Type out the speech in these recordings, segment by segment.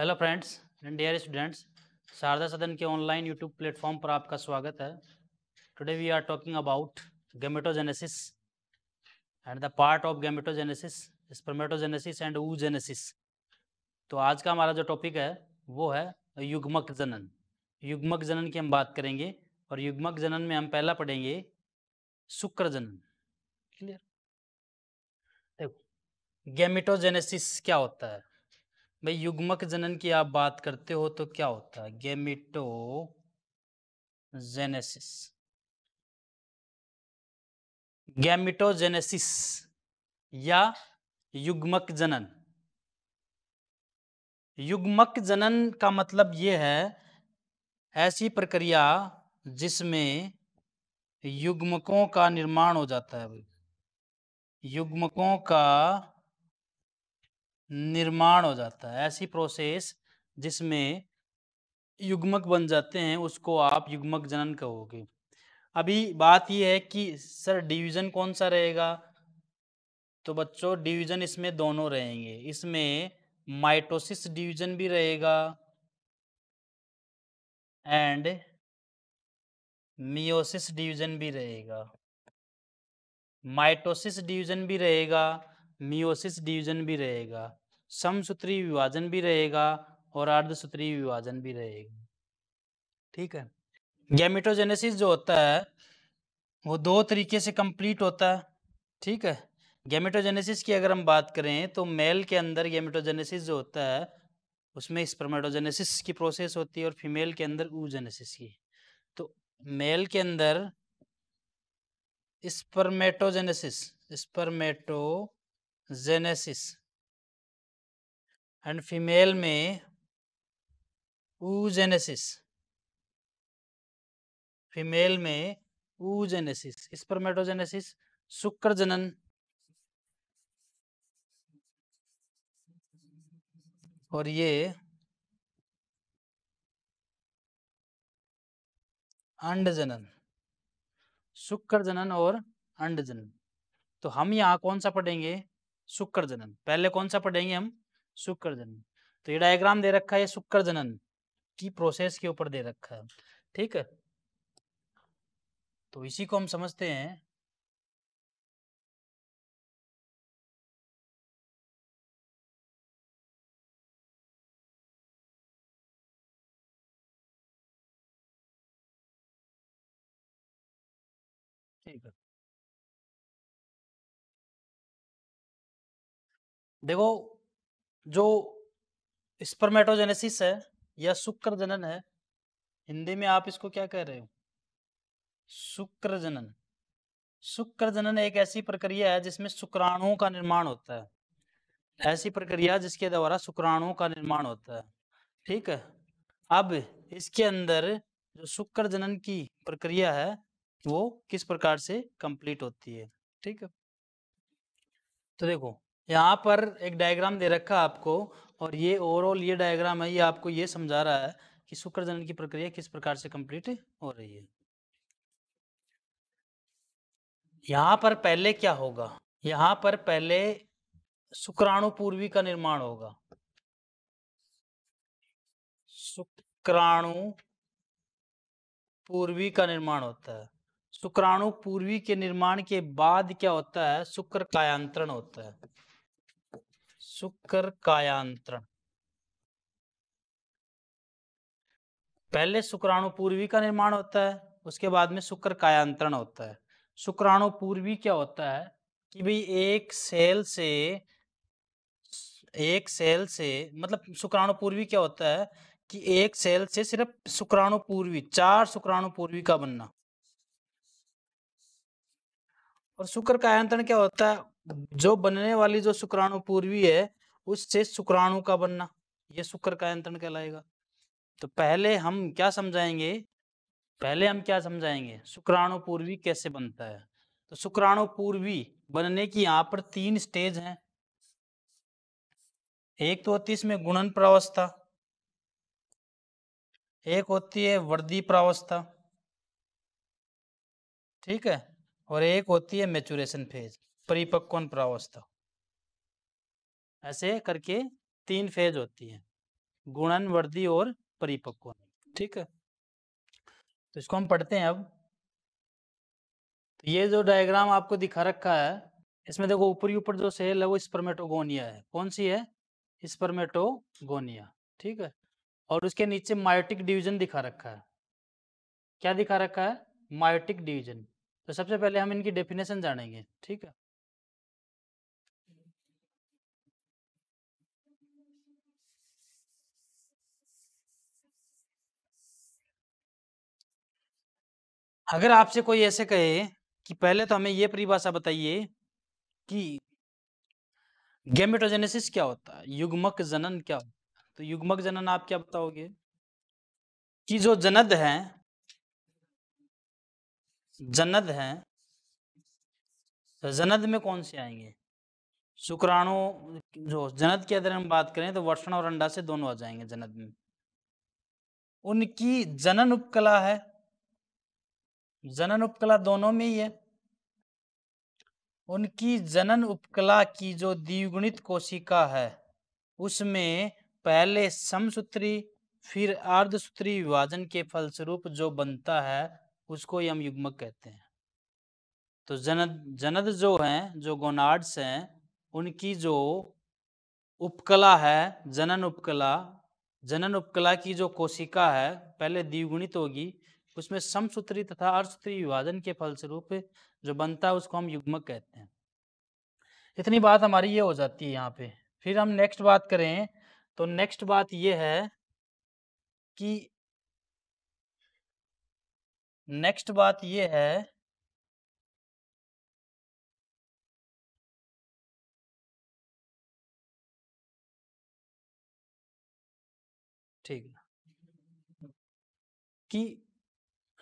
hello friends and dear students Sharda Sadan के online YouTube platform पर आपका स्वागत है today we are talking about gametogenesis and the part of gametogenesis spermatogenesis and oogenesis तो आज का हमारा जो टॉपिक है वो है युग्मक जनन युग्मक जनन की हम बात करेंगे और युग्मक जनन में हम पहला पढ़ेंगे शुक्र जनन क्लियर देखो गेमेटोजेनेसिस क्या होता है भाई युग्मक जनन की आप बात करते हो तो क्या होता है गेमिटो जेनेसिस गैमिटोजेनेसिस या युग्मक जनन युग्मक जनन का मतलब ये है ऐसी प्रक्रिया जिसमें युग्मकों का निर्माण हो जाता है युग्मकों का निर्माण हो जाता है ऐसी प्रोसेस जिसमें युग्मक बन जाते हैं उसको आप युग्मक जनन कहोगे अभी बात यह है कि सर डिवीजन कौन सा रहेगा तो बच्चों डिवीजन इसमें दोनों रहेंगे इसमें माइटोसिस डिवीजन भी रहेगा एंड मियोसिस डिवीजन भी रहेगा माइटोसिस डिवीजन भी रहेगा मियोसिस डिवीजन भी रहेगा समसूत्री विभाजन भी रहेगा और अर्धसूत्री विभाजन भी रहेगा ठीक है गैमेटोजेनेसिस जो होता है वो दो तरीके से कंप्लीट होता है ठीक है गैमेटोजेनेसिस की अगर हम बात करें तो मेल के अंदर गैमेटोजेनेसिस जो होता है उसमें स्पर्मेटोजेनेसिस की प्रोसेस होती है और फीमेल के अंदर ऊजेनेसिस की तो मेल के अंदर स्पर्मेटोजेनेसिस स्पर्मेटोजेनेसिस एंड फीमेल में ऊजेनेसिस फीमेल में ऊजेनेसिस स्पर्मेटोजेनेसिस शुक्र जनन और ये अंड जनन शुक्र जनन और अंड जनन तो हम यहाँ कौन सा पढ़ेंगे शुक्र जनन पहले कौन सा पढ़ेंगे हम शुक्र जनन तो ये डायग्राम दे रखा है शुक्र जनन की प्रोसेस के ऊपर दे रखा है ठीक है तो इसी को हम समझते हैं ठीक है देखो जो स्पर्मेटोजेनेसिस है या शुक्र जनन है हिंदी में आप इसको क्या कह रहे हो शुक्र जनन शुक्र जनन एक ऐसी प्रक्रिया है जिसमें शुक्राणुओं का निर्माण होता है ऐसी प्रक्रिया जिसके द्वारा शुक्राणुओं का निर्माण होता है ठीक है अब इसके अंदर जो शुक्र जनन की प्रक्रिया है वो किस प्रकार से कंप्लीट होती है ठीक है तो देखो यहाँ पर एक डायग्राम दे रखा है आपको और ये ओवरऑल ये डायग्राम है ये आपको ये समझा रहा है कि शुक्र जनन की प्रक्रिया किस प्रकार से कंप्लीट हो रही है यहाँ पर पहले क्या होगा यहाँ पर पहले शुक्राणु पूर्वी का निर्माण होगा शुक्राणु पूर्वी का निर्माण होता है शुक्राणु पूर्वी के निर्माण के बाद क्या होता है शुक्र कायांतरण होता है शुक्र कायांत्रण पहले शुक्राणु पूर्वी का निर्माण होता है उसके बाद में शुक्र कायांतरण होता है शुक्राणु पूर्वी क्या होता है कि भाई एक सेल से एक सेल से मतलब शुक्राणु पूर्वी क्या होता है कि एक सेल से सिर्फ शुक्राणु पूर्वी चार शुक्राणु पूर्वी का बनना और शुक्र का आयंत्रण क्या होता है जो बनने वाली जो शुक्राणु पूर्वी है उससे शुक्राणु का बनना ये शुक्र का आयंत्रण कहलाएगा तो पहले हम क्या समझाएंगे पहले हम क्या समझाएंगे शुक्राणु पूर्वी कैसे बनता है तो शुक्राणु पूर्वी बनने की यहाँ पर तीन स्टेज हैं एक तो होती है इसमें गुणन प्रावस्था एक होती है वर्दी प्रावस्था ठीक है और एक होती है मेचुरेशन फेज परिपक्वन प्रावस्था ऐसे करके तीन फेज होती है गुणन वृद्धि और परिपक्वन ठीक है तो इसको हम पढ़ते हैं अब तो ये जो डायग्राम आपको दिखा रखा है इसमें देखो ऊपरी ऊपर जो सेल है वो स्पर्मेटोगोनिया है कौन सी है स्पर्मेटोगोनिया ठीक है और उसके नीचे मायोटिक डिवीजन दिखा रखा है क्या दिखा रखा है मायोटिक डिवीजन तो सबसे पहले हम इनकी डेफिनेशन जानेंगे ठीक है अगर आपसे कोई ऐसे कहे कि पहले तो हमें यह परिभाषा बताइए कि गेमेटोजेनेसिस क्या होता है युग्मक जनन क्या होता है तो युग्मक जनन आप क्या बताओगे कि जो जनद हैं जनद है तो जनद में कौन से आएंगे शुक्राणु जो जनद की अगर हम बात करें तो वर्षण और अंडा से दोनों आ जाएंगे जनद में उनकी जनन उपकला है जनन उपकला दोनों में ही है उनकी जनन उपकला की जो द्विगुणित कोशिका है उसमें पहले समसूत्री फिर अर्धसूत्री विभाजन के फलस्वरूप जो बनता है उसको ही हम युग्मक कहते हैं तो जनद जनद जो हैं जो गोनाड्स हैं उनकी जो उपकला है जनन उपकला जनन उपकला की जो कोशिका है पहले द्विगुणित होगी उसमें समसूत्री तथा अर्थसूत्री विभाजन के फलस्वरूप जो बनता है उसको हम युग्मक कहते हैं इतनी बात हमारी ये हो जाती है यहाँ पे फिर हम नेक्स्ट बात करें तो नेक्स्ट बात ये है कि नेक्स्ट बात ये है ठीक कि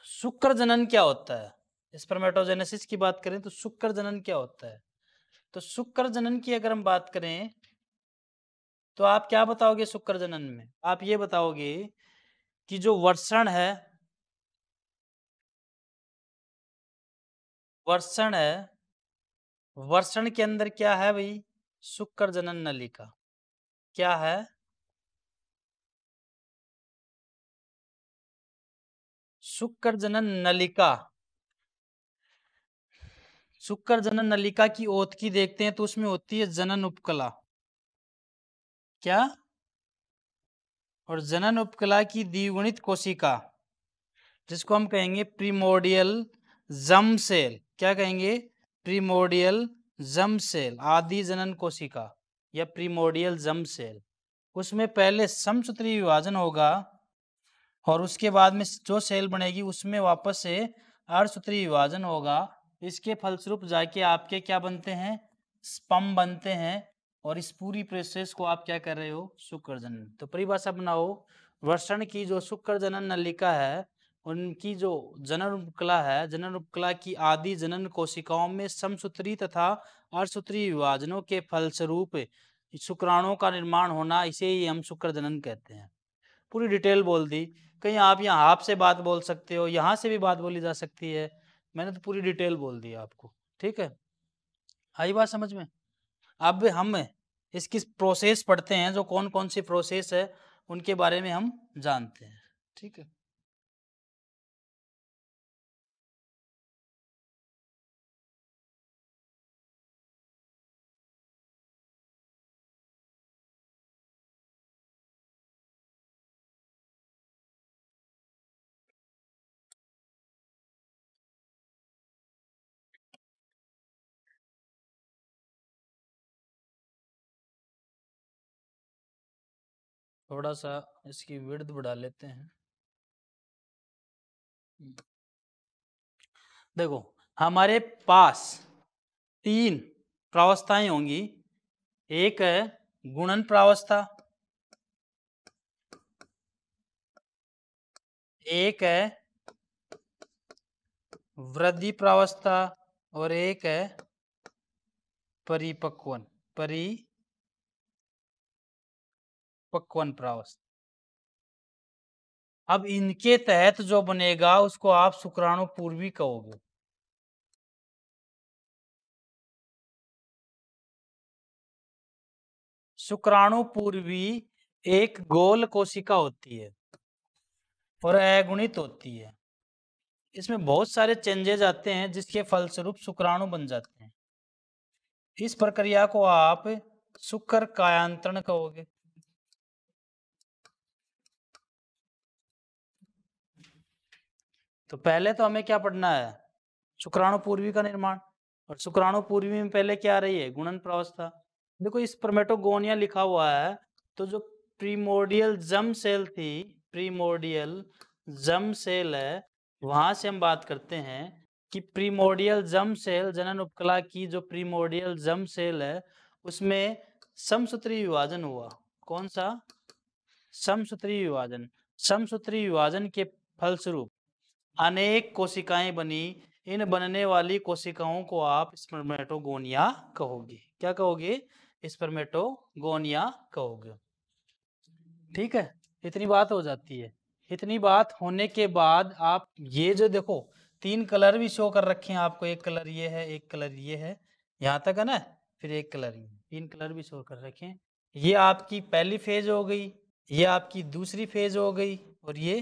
शुक्र जनन क्या होता है स्पर्मेटोजेनेसिस की बात करें तो शुक्र जनन क्या होता है तो शुक्र जनन की अगर हम बात करें तो आप क्या बताओगे शुक्र जनन में आप ये बताओगे कि जो वर्षण है वर्षण है वर्षण के अंदर क्या है भाई शुक्र जनन नलिका क्या है शुक्र जनन नलिका शुक्र जनन नलिका की ओतकी देखते हैं तो उसमें होती है जनन उपकला क्या और जनन उपकला की द्विगुणित कोशिका जिसको हम कहेंगे प्रीमोडियल जम सेल क्या कहेंगे प्रीमोडियल जम सेल आदि जनन कोशिका या प्रीमोडियल जम सेल उसमें पहले समसूत्री विभाजन होगा और उसके बाद में जो सेल बनेगी उसमें वापस से अर्धसूत्री विभाजन होगा इसके फलस्वरूप जाके आपके क्या बनते हैं स्पम बनते हैं और इस पूरी प्रोसेस को आप क्या कर रहे हो शुक्र जनन तो परिभाषा बनाओ वर्षण की जो शुक्र जनन नलिका है उनकी जो जनन उपकला है जनन उपकला की आदि जनन कोशिकाओं में समसूत्री तथा अर्सूत्री विभाजनों के फलस्वरूप शुक्राणों का निर्माण होना इसे ही हम शुक्र जनन कहते हैं पूरी डिटेल बोल दी कहीं आप यहाँ आप से बात बोल सकते हो यहाँ से भी बात बोली जा सकती है मैंने तो पूरी डिटेल बोल दी आपको ठीक है आई बात समझ में अब हम इसकी प्रोसेस पढ़ते हैं जो कौन कौन सी प्रोसेस है उनके बारे में हम जानते हैं ठीक है थोड़ा सा इसकी विर्द बढ़ा लेते हैं देखो हमारे पास तीन प्रावस्थाएं होंगी एक है गुणन प्रावस्था एक है वृद्धि प्रावस्था और एक है परिपक्वन परि पक्वन प्रावस्थ अब इनके तहत जो बनेगा उसको आप शुक्राणु पूर्वी कहोगे शुक्राणु पूर्वी एक गोल कोशिका होती है और अगुणित होती है इसमें बहुत सारे चेंजेज आते हैं जिसके फलस्वरूप शुक्राणु बन जाते हैं इस प्रक्रिया को आप शुक्र कायांत्रण कहोगे तो पहले तो हमें क्या पढ़ना है शुक्राणु पूर्वी का निर्माण और शुक्राणु पूर्वी में पहले क्या आ रही है गुणन प्रावस्था देखो इस प्रोमेटोगोनिया लिखा हुआ है तो जो प्रीमोडियल जम सेल थी प्रीमोडियल जम सेल है वहां से हम बात करते हैं कि प्रीमोडियल जम सेल जनन उपकला की जो प्रीमोडियल जम सेल है उसमें समसूत्री विभाजन हुआ कौन सा समसूत्री विभाजन समसूत्री विभाजन के फलस्वरूप अनेक कोशिकाएं बनी इन बनने वाली कोशिकाओं को आप स्पर्मेटोगोनिया कहोगे क्या कहोगे स्पर्मेटोगोनिया कहोगे ठीक है इतनी बात हो जाती है इतनी बात होने के बाद आप ये जो देखो तीन कलर भी शो कर रखे हैं आपको एक कलर ये है एक कलर ये है यहाँ तक है ना फिर एक कलर ये तीन कलर भी शो कर रखे हैं ये आपकी पहली फेज हो गई ये आपकी दूसरी फेज हो गई और ये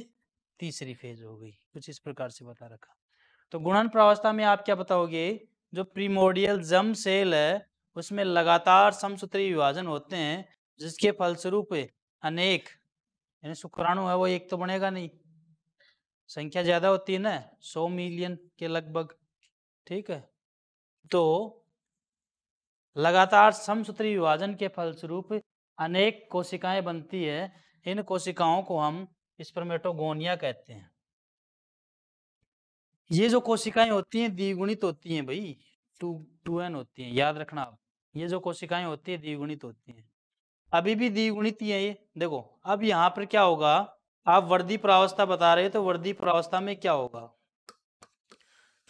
तीसरी फेज हो गई कुछ इस प्रकार से बता रखा तो गुणन प्रावस्था में आप क्या बताओगे जो प्रीमोडियल जम सेल है उसमें लगातार समसूत्री विभाजन होते हैं जिसके फलस्वरूप अनेक यानी शुक्राणु है वो एक तो बनेगा नहीं संख्या ज्यादा होती है ना सौ मिलियन के लगभग ठीक है तो लगातार समसूत्री विभाजन के फलस्वरूप अनेक कोशिकाएं बनती है इन कोशिकाओं को हम स्पर्मेटोगोनिया कहते हैं ये जो कोशिकाएं होती हैं द्विगुणित होती हैं भाई टू टू एन होती हैं याद रखना आप ये जो कोशिकाएं होती है द्विगुणित होती हैं अभी भी द्विगुणित ही है ये देखो अब यहाँ पर क्या होगा आप वर्दी प्रावस्था बता रहे तो वर्दी प्रावस्था में क्या होगा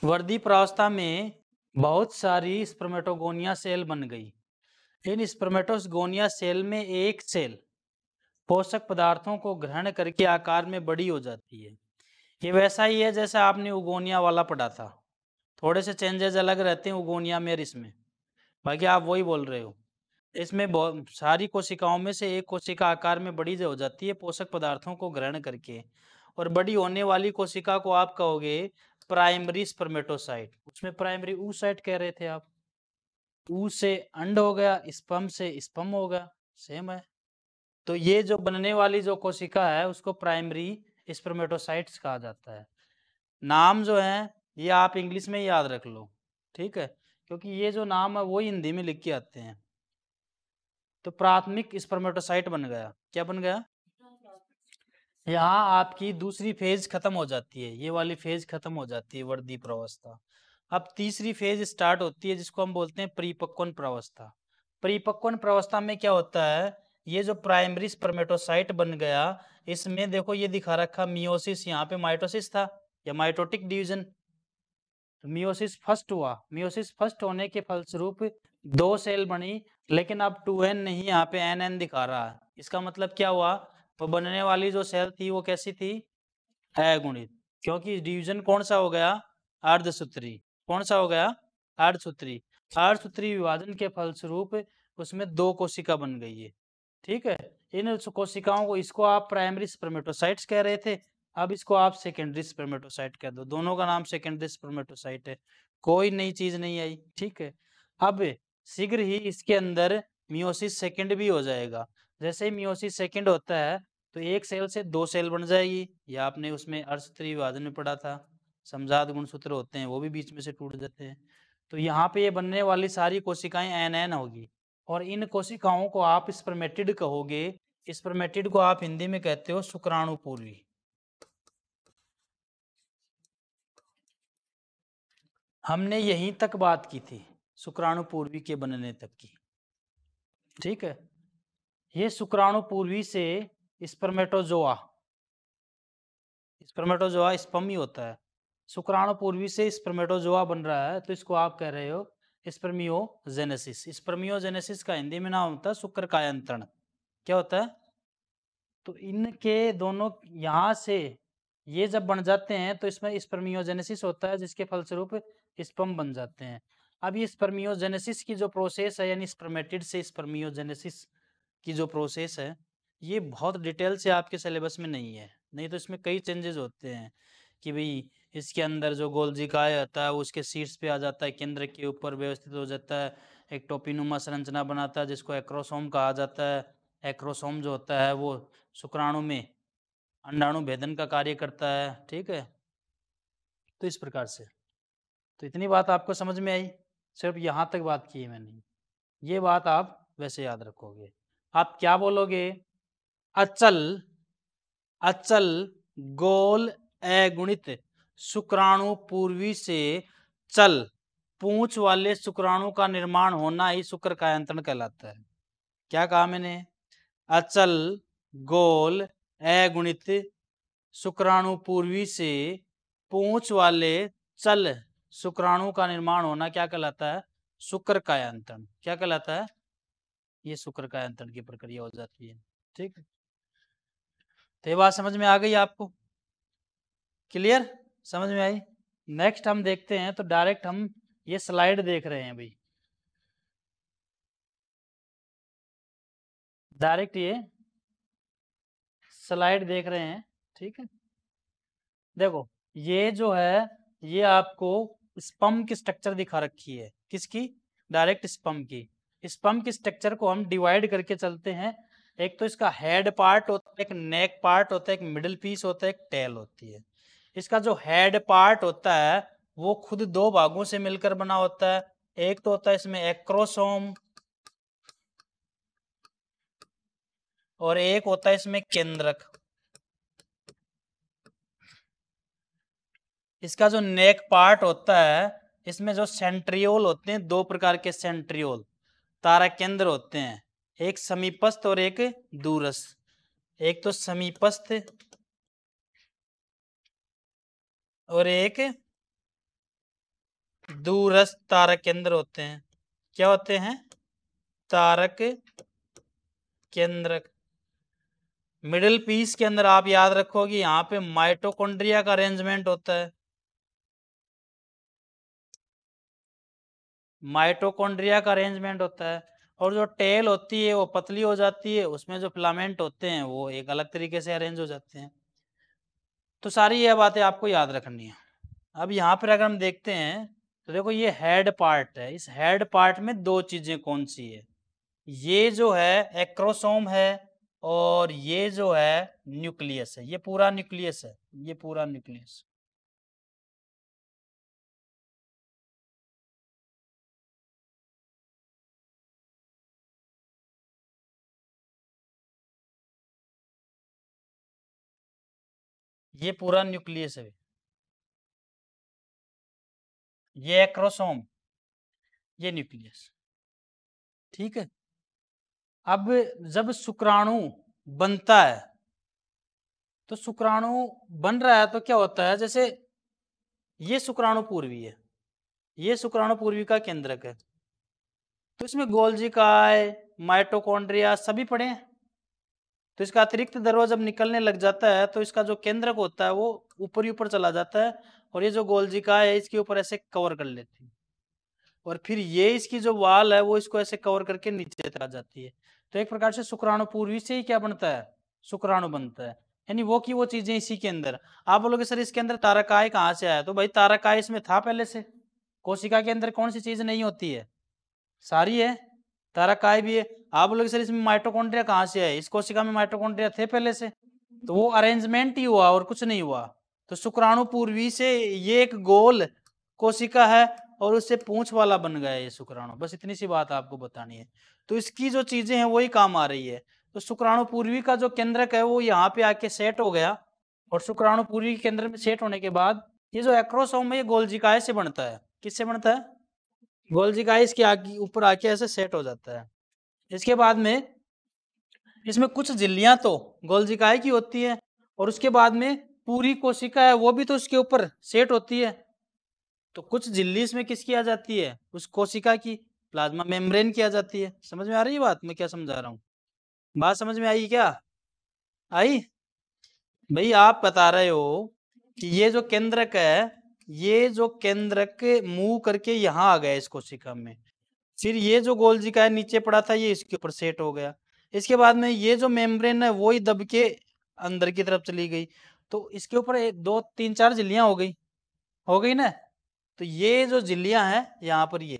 वर्दी प्रावस्था में बहुत सारी स्प्रमेटोगोनिया सेल बन गई इन स्प्रमेटोगोनिया सेल में एक सेल पोषक पदार्थों को ग्रहण करके आकार में बड़ी हो जाती है ये वैसा ही है जैसे आपने उगोनिया वाला पढ़ा था थोड़े से चेंजेस अलग रहते हैं उगोनिया में और इसमें बाकी आप वही बोल रहे हो इसमें सारी कोशिकाओं में से एक कोशिका आकार में बड़ी हो जाती है पोषक पदार्थों को ग्रहण करके और बड़ी होने वाली कोशिका को आप कहोगे प्राइमरी स्पर्मेटोसाइट उसमें प्राइमरी ऊ साइट कह रहे थे आप ऊ से अंड हो गया स्पम से स्पम हो गया सेम है तो ये जो बनने वाली जो कोशिका है उसको प्राइमरी स्प्रोमेटोसाइट्स कहा जाता है नाम जो है ये आप इंग्लिश में याद रख लो ठीक है क्योंकि ये जो नाम है वो हिंदी में लिख के आते हैं तो प्राथमिक स्पर्मेटोसाइट बन गया क्या बन गया यहाँ आपकी दूसरी फेज खत्म हो जाती है ये वाली फेज खत्म हो जाती है वर्दी प्रवस्था अब तीसरी फेज स्टार्ट होती है जिसको हम बोलते हैं परिपक्वन प्रवस्था परिपक्वन प्रवस्था में क्या होता है ये जो प्राइमरी स्पर्मेटोसाइट बन गया इसमें देखो ये दिखा रखा मियोसिस यहाँ पे माइटोसिस था या माइटोटिक डिवीजन मियोसिस फर्स्ट हुआ मियोसिस फर्स्ट होने के फलस्वरूप दो सेल बनी लेकिन अब टू एन नहीं यहाँ पे एन एन दिखा रहा है इसका मतलब क्या हुआ तो बनने वाली जो सेल थी वो कैसी थी अगुणित क्योंकि डिवीजन कौन सा हो गया अर्धसूत्री कौन सा हो गया अर्धसूत्री अर्धसूत्री विभाजन के फलस्वरूप उसमें दो कोशिका बन गई है ठीक है इन कोशिकाओं को इसको आप प्राइमरी स्पर्मेटोसाइट कह रहे थे अब इसको आप सेकेंडरी स्पर्मेटोसाइट कह दो दोनों का नाम सेकेंडरी स्पर्मेटोसाइट है कोई नई चीज नहीं आई ठीक है अब शीघ्र ही इसके अंदर मियोसिस सेकेंड भी हो जाएगा जैसे ही मियोसिस सेकेंड होता है तो एक सेल से दो सेल बन जाएगी या आपने उसमें अर्थ त्रिवादन में पढ़ा था समझात गुणसूत्र होते हैं वो भी बीच में से टूट जाते हैं तो यहाँ पे ये बनने वाली सारी कोशिकाएं एन एन होगी और इन कोशिकाओं को आप स्प्रमेटिड कहोगे स्प्रमेटिड को आप हिंदी में कहते हो शुक्राणुपूर्वी हमने यहीं तक बात की थी शुक्राणुपूर्वी के बनने तक की ठीक है ये शुक्राणुपूर्वी से स्पर्मेटोजोआ स्पर्मेटोजोआ स्पम ही होता है शुक्राणुपूर्वी से स्पर्मेटोजोआ बन रहा है तो इसको आप कह रहे हो स्पर्मियोजेनेसिस स्पर्मियोजेनेसिस का हिंदी में नाम होता है शुक्र कायंत्रण क्या होता है तो इनके दोनों यहाँ से ये जब बन जाते हैं तो इसमें स्पर्मियोजेनेसिस होता है जिसके फलस्वरूप स्पम बन जाते हैं अब ये स्पर्मियोजेनेसिस की जो प्रोसेस है यानी स्पर्मेटिड से स्पर्मियोजेनेसिस की जो प्रोसेस है ये बहुत डिटेल से आपके सिलेबस में नहीं है नहीं तो इसमें कई चेंजेस होते हैं कि भाई इसके अंदर जो गोल काय होता है उसके शीर्ष पे आ जाता है केंद्र के ऊपर व्यवस्थित हो जाता है एक टोपीनुमा संरचना बनाता है जिसको एक्रोसोम कहा जाता है एक्रोसोम जो होता है वो शुक्राणु में अंडाणु भेदन का कार्य करता है ठीक है तो इस प्रकार से तो इतनी बात आपको समझ में आई सिर्फ यहाँ तक बात की है मैंने ये बात आप वैसे याद रखोगे आप क्या बोलोगे अचल अचल गोल अगुणित शुक्राणु पूर्वी से चल पूछ वाले शुक्राणु का निर्माण होना ही शुक्र का यंत्रण कहलाता है क्या कहा मैंने अचल गोल अगुणित शुक्राणु पूर्वी से पूछ वाले चल शुक्राणु का निर्माण होना क्या कहलाता है शुक्र का यंत्रण क्या कहलाता है ये शुक्र का यंत्रण की प्रक्रिया हो जाती है ठीक तो ये बात समझ में आ गई आपको क्लियर समझ में आई नेक्स्ट हम देखते हैं तो डायरेक्ट हम ये स्लाइड देख रहे हैं भाई डायरेक्ट ये स्लाइड देख रहे हैं ठीक है देखो ये जो है ये आपको स्पम की स्ट्रक्चर दिखा रखी है किसकी डायरेक्ट स्पम की स्पम की स्ट्रक्चर को हम डिवाइड करके चलते हैं एक तो इसका हेड पार्ट होता है एक नेक पार्ट होता है एक मिडिल पीस होता है एक टेल होती है इसका जो हेड पार्ट होता है वो खुद दो भागों से मिलकर बना होता है एक तो होता है इसमें एक्रोसोम और एक होता है इसमें केंद्रक इसका जो नेक पार्ट होता है इसमें जो सेंट्रियोल होते हैं दो प्रकार के सेंट्रियोल तारा केंद्र होते हैं एक समीपस्थ और एक दूरस्थ एक तो समीपस्थ और एक दूरस्थ तारक केंद्र होते हैं क्या होते हैं तारक केंद्र मिडिल पीस के अंदर आप याद रखोगे यहां पे माइटोकॉन्ड्रिया का अरेंजमेंट होता है माइटोकॉन्ड्रिया का अरेंजमेंट होता है और जो टेल होती है वो पतली हो जाती है उसमें जो फिलामेंट होते हैं वो एक अलग तरीके से अरेंज हो जाते हैं तो सारी ये बातें आपको याद रखनी है अब यहाँ पर अगर हम देखते हैं तो देखो ये हेड पार्ट है इस हेड पार्ट में दो चीजें कौन सी है ये जो है एक्रोसोम है और ये जो है न्यूक्लियस है ये पूरा न्यूक्लियस है ये पूरा न्यूक्लियस ये पूरा न्यूक्लियस है ये एक्रोसोम ये न्यूक्लियस ठीक है अब जब शुक्राणु बनता है तो शुक्राणु बन रहा है तो क्या होता है जैसे ये शुक्राणु पूर्वी है ये शुक्राणु पूर्वी का केंद्रक है तो इसमें गोल्जी का माइटोकॉन्ड्रिया सभी पड़े हैं तो इसका अतिरिक्त द्रव्य जब निकलने लग जाता है तो इसका जो केंद्रक होता है वो ऊपर ही ऊपर चला जाता है और ये जो गोलजिका है इसके ऊपर ऐसे कवर कर लेती है और फिर ये इसकी जो वाल है वो इसको ऐसे कवर करके नीचे तक आ जाती है तो एक प्रकार से शुक्राणु पूर्वी से ही क्या बनता है शुक्राणु बनता है यानी वो की वो चीजें इसी के अंदर आप बोलोगे सर इसके अंदर ताराकाय कहाँ से आया तो भाई ताराकाय इसमें था पहले से कोशिका के अंदर कौन सी चीज नहीं होती है सारी है ताराकाय भी है आप बोलोगे सर इसमें माइट्रोकॉन्ड्रिया कहाँ से है इस कोशिका में माइट्रोकॉन्ड्रिया थे पहले से तो वो अरेंजमेंट ही हुआ और कुछ नहीं हुआ तो शुक्राणु पूर्वी से ये एक गोल कोशिका है और उससे पूंछ वाला बन गया ये शुक्राणु बस इतनी सी बात आपको बतानी है तो इसकी जो चीजें हैं वही काम आ रही है तो शुक्राणु पूर्वी का जो केंद्रक है वो यहाँ पे आके सेट हो गया और शुक्राणु पूर्वी के केंद्र में सेट होने के बाद ये जो एक्रोसोम है ये गोलजिकाय से बनता है किससे बनता है गोलजिकाय इसके आगे ऊपर आके ऐसे सेट हो जाता है इसके बाद में इसमें कुछ झिल्लियां तो गोलजिकाए की होती है और उसके बाद में पूरी कोशिका है वो भी तो उसके ऊपर सेट होती है तो कुछ झिल्ली इसमें किसकी आ जाती है उस कोशिका की प्लाज्मा मेम्ब्रेन की आ जाती है समझ में आ रही है बात मैं क्या समझा रहा हूँ बात समझ में आई क्या आई भाई आप बता रहे हो कि ये जो केंद्रक है ये जो केंद्रक मूव करके यहाँ आ गया इस कोशिका में फिर ये जो गोल्जी का है नीचे पड़ा था ये इसके ऊपर सेट हो गया इसके बाद में ये जो मेम्ब्रेन है वो ही दब के अंदर की तरफ चली गई तो इसके ऊपर एक दो तीन चार झिल्लियाँ हो गई हो गई ना तो ये जो झिल्लियाँ हैं यहाँ पर ये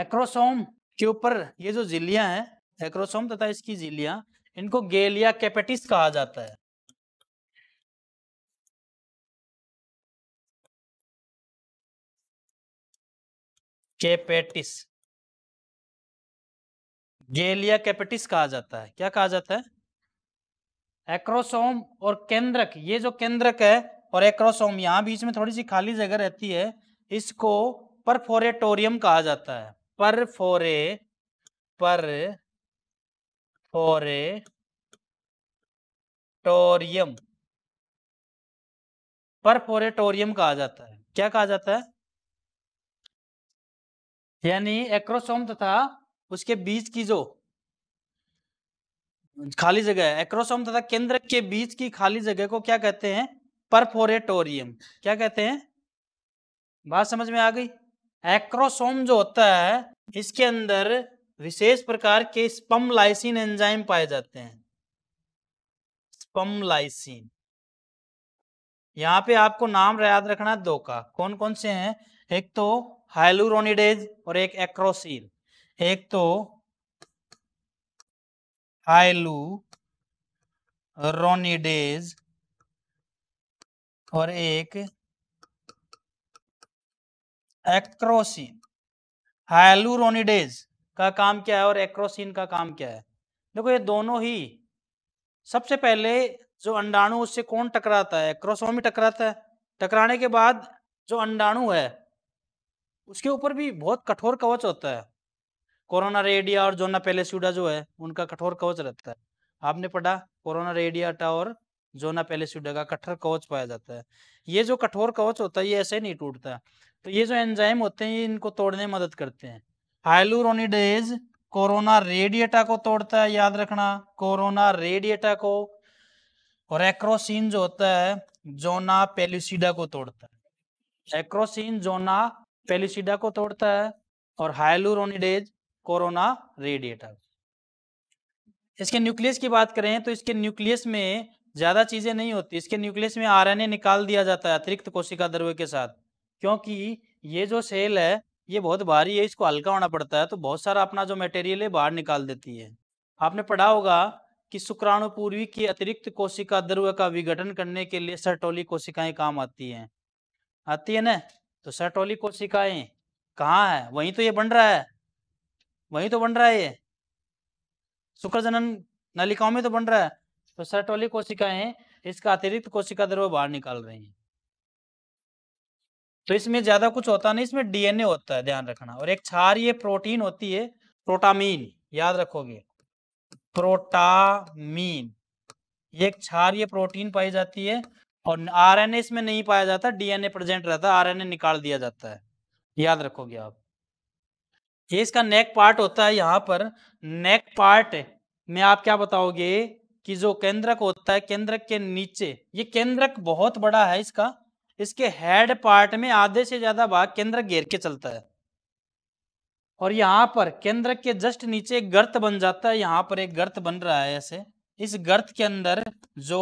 एक्रोसोम के ऊपर ये जो झिल्लियाँ हैं एक्रोसोम तथा इसकी झिल्लियाँ इनको गेलिया कैपेटिस कहा जाता है केपेटिस गेलिया कैपेटिस कहा जाता है क्या कहा जाता है एक्रोसोम और केंद्रक ये जो केंद्रक है और एक्रोसोम यहां बीच में थोड़ी सी खाली जगह रहती है इसको परफोरेटोरियम कहा जाता है परफोरे पर फोरे टोरियम परफोरेटोरियम कहा जाता है क्या कहा जाता है यानी एक्रोसोम तथा उसके बीच की जो खाली जगह है एक्रोसोम तथा केंद्र के बीच की खाली जगह को क्या कहते हैं परफोरेटोरियम क्या कहते हैं बात समझ में आ गई एक्रोसोम जो होता है इसके अंदर विशेष प्रकार के स्पम लाइसिन एंजाइम पाए जाते हैं स्पम लाइसिन यहाँ पे आपको नाम याद रखना दो का कौन कौन से हैं एक तो हाइलूरोनिडेज और एक एक्रोसिन एक तो रोनिडेज और एक एक्रोसिन हाइलूरोनिडेज का काम क्या है और एक्रोसिन का काम क्या है देखो ये दोनों ही सबसे पहले जो अंडाणु उससे कौन टकराता है क्रोसोमी टकराता है टकराने के बाद जो अंडाणु है उसके ऊपर भी बहुत कठोर कवच होता है कोरोना रेडिया और जोना पेलेस्यूडा जो है उनका कठोर कवच रहता है आपने पढ़ा कोरोना रेडियाटा और जोना पेलेस्यूडा का कठोर कवच पाया जाता है ये जो कठोर कवच होता है ये ऐसे नहीं टूटता तो ये जो एंजाइम होते हैं ये इनको तोड़ने में मदद करते हैं हाइलूरोनिडेज कोरोना रेडिएटा को तोड़ता है याद रखना कोरोना रेडिएटा को और एक्रोसिन जो होता है जोना पेलुसिडा को तोड़ता है एक्रोसिन जोना पेलिसिडा को तोड़ता है और हाइलूरोनिडेज कोरोना रेडिएटर इसके न्यूक्लियस की बात करें तो इसके न्यूक्लियस में ज्यादा चीजें नहीं होती इसके न्यूक्लियस में आरएनए निकाल दिया जाता है अतिरिक्त कोशिका द्रव्य के साथ क्योंकि ये जो सेल है ये बहुत भारी है इसको हल्का होना पड़ता है तो बहुत सारा अपना जो मटेरियल है बाहर निकाल देती है आपने पढ़ा होगा कि शुक्राणु पूर्वी की अतिरिक्त कोशिका द्रव्य का विघटन करने के लिए सरटोली कोशिकाएं काम आती हैं आती है ना तो सेट कोशिकाएं कहाँ है वहीं तो ये बन रहा है वहीं तो बन रहा है ये शुक्र जनन नलिकाओं में तो बन रहा है तो सेट कोशिकाएं इसका अतिरिक्त कोशिका द्रव्य बाहर निकाल रही हैं तो इसमें ज्यादा कुछ होता नहीं इसमें डीएनए होता है ध्यान रखना और एक क्षार ये प्रोटीन होती है प्रोटामीन याद रखोगे प्रोटामीन ये क्षार ये प्रोटीन पाई जाती है और आरएनए इसमें नहीं पाया जाता डीएनए प्रेजेंट रहता है आरएनए निकाल दिया जाता है याद रखोगे आप ये इसका नेक पार्ट होता है यहाँ पर नेक पार्ट में आप क्या बताओगे कि जो केंद्रक होता है केंद्रक के नीचे ये केंद्रक बहुत बड़ा है इसका इसके हेड पार्ट में आधे से ज्यादा भाग केंद्र घेर के चलता है और यहाँ पर केंद्र के जस्ट नीचे एक गर्त बन जाता है यहाँ पर एक गर्त बन रहा है ऐसे इस गर्त के अंदर जो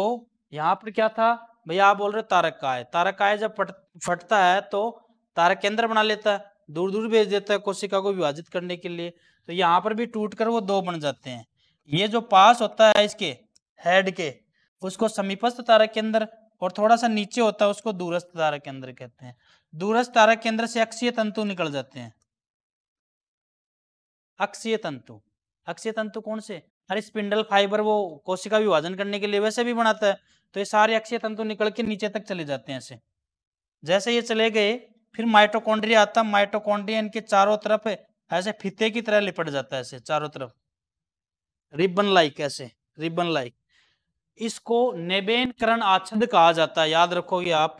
यहाँ पर क्या था भैया आप बोल रहे हो तारक काय तारक काय जब फट फटता है तो तारक केंद्र बना लेता है दूर दूर भेज देता है कोशिका को विभाजित करने के लिए तो यहाँ पर भी टूट कर वो दो बन जाते हैं ये जो पास होता है इसके हेड के उसको समीपस्थ तारक केंद्र और थोड़ा सा नीचे होता है उसको दूरस्थ तारक केंद्र कहते हैं दूरस्थ तारक केंद्र से अक्षीय तंतु निकल जाते हैं अक्षीय तंतु अक्षीय तंतु कौन से अरे स्पिंडल फाइबर वो कोशिका विभाजन करने के लिए वैसे भी बनाता है तो ये सारे अक्षय तंतु निकल के नीचे तक चले जाते हैं ऐसे जैसे ये चले गए फिर माइटोकॉन्ड्रिया आता माइटोकॉन्ड्रिया इनके चारों तरफ ऐसे फीते की तरह लिपट जाता है ऐसे चारों तरफ रिबन लाइक ऐसे रिबन लाइक इसको नेबेनकरण आच्छद कहा जाता है याद रखोगे आप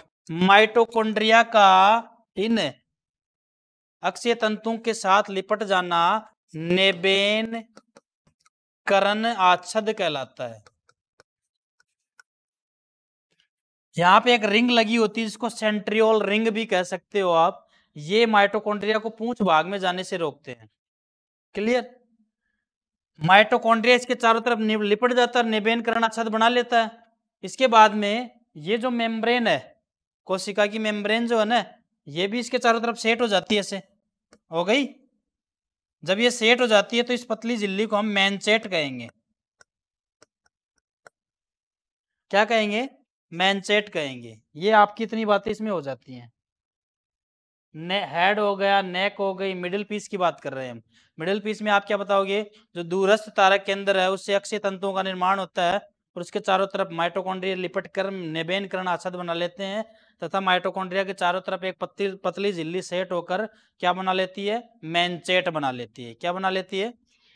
माइटोकॉन्ड्रिया का इन अक्षय तंतु के साथ लिपट जाना नेबेन करण आच्छद कहलाता है यहाँ पे एक रिंग लगी होती है जिसको सेंट्रियोल रिंग भी कह सकते हो आप ये माइटोकॉन्ड्रिया को पूंछ भाग में जाने से रोकते हैं क्लियर माइटोकॉन्ड्रिया इसके चारों तरफ लिपट जाता है निबेन करण आच्छद बना लेता है इसके बाद में ये जो मेम्ब्रेन है कोशिका की मेम्ब्रेन जो है ना ये भी इसके चारों तरफ सेट हो जाती है ऐसे हो गई जब ये सेट हो जाती है तो इस पतली झिल्ली को हम मैनचेट कहेंगे क्या कहेंगे मैनचेट कहेंगे ये आपकी इतनी बातें इसमें हो जाती हैं हेड हो गया नेक हो गई मिडिल पीस की बात कर रहे हैं हम मिडिल पीस में आप क्या बताओगे जो दूरस्थ तारक के अंदर है उससे अक्षय तंतुओं का निर्माण होता है और उसके चारों तरफ माइटोकॉन्ड्रिया लिपट कर नेबेन करण आच्छद बना लेते हैं तथा माइटोकॉन्ड्रिया के चारों तरफ एक पतली पतली झिल्ली सेट होकर क्या बना लेती है मैनचेट बना लेती है क्या बना लेती है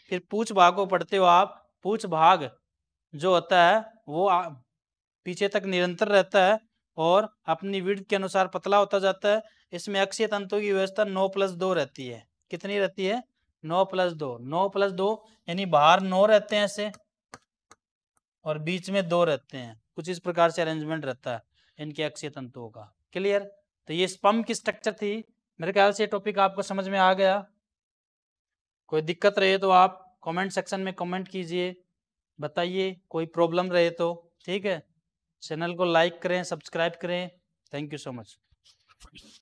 फिर पूछ भाग को पढ़ते हो आप पूछ भाग जो होता है वो पीछे तक निरंतर रहता है और अपनी विड के अनुसार पतला होता जाता है इसमें अक्षय तंतु की व्यवस्था नौ प्लस दो रहती है कितनी रहती है नौ प्लस दो नौ प्लस दो यानी बाहर नौ रहते हैं ऐसे और बीच में दो रहते हैं कुछ इस प्रकार से अरेंजमेंट रहता है इनके अक्षय तंतुओं का क्लियर तो ये स्पम की स्ट्रक्चर थी मेरे ख्याल से टॉपिक आपको समझ में आ गया कोई दिक्कत रहे तो आप कमेंट सेक्शन में कमेंट कीजिए बताइए कोई प्रॉब्लम रहे तो ठीक है चैनल को लाइक करें सब्सक्राइब करें थैंक यू सो मच